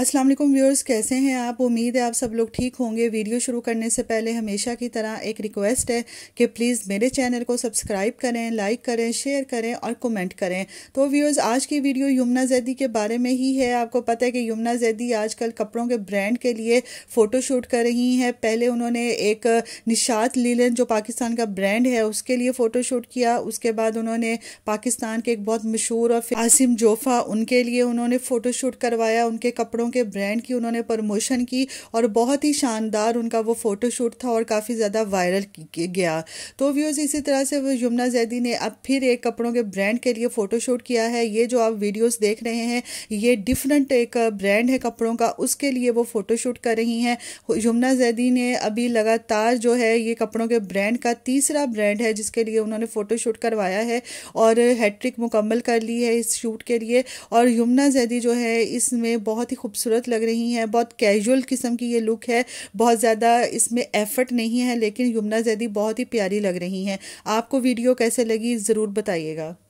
अस्सलाम वालेकुम व्यूअर्स कैसे हैं आप उम्मीद है आप सब लोग ठीक होंगे वीडियो शुरू करने से पहले हमेशा की तरह एक रिक्वेस्ट है कि प्लीज़ मेरे चैनल को सब्सक्राइब करें लाइक करें शेयर करें और कमेंट करें तो व्यूअर्स आज की वीडियो यमुना जैदी के बारे में ही है आपको पता है कि यमुना जैदी आजकल कपड़ों के ब्रांड के लिए फ़ोटोशूट कर रही हैं पहले उन्होंने एक निशात लीलन जो पाकिस्तान का ब्रांड है उसके लिए फ़ोटोशूट किया उसके बाद उन्होंने पाकिस्तान के एक बहुत मशहूर और आसिम जोफ़ा उनके लिए उन्होंने फ़ोटोशूट करवाया उनके कपड़ों कपड़ों के ब्रांड की उन्होंने प्रमोशन की और बहुत ही शानदार उनका वो फ़ोटोशूट था और काफ़ी ज़्यादा वायरल गया तो व्यूज़ इसी तरह से वो यमुना जैदी ने अब फिर एक कपड़ों के ब्रांड के लिए फ़ोटोशूट किया है ये जो आप वीडियोस देख रहे हैं ये डिफरेंट एक ब्रांड है कपड़ों का उसके लिए वो फ़ोटोशूट कर रही हैं यमुना जैदी ने अभी लगातार जो है ये कपड़ों के ब्रांड का तीसरा ब्रांड है जिसके लिए उन्होंने फ़ोटोशूट करवाया है और हैट्रिक मुकम्मल कर ली है इस शूट के लिए और यमुना जैदी जो है इसमें बहुत ही खूबसूरत खूबसूरत लग रही हैं बहुत कैजुअल किस्म की ये लुक है बहुत ज़्यादा इसमें एफर्ट नहीं है लेकिन यमुना जैदी बहुत ही प्यारी लग रही हैं आपको वीडियो कैसे लगी ज़रूर बताइएगा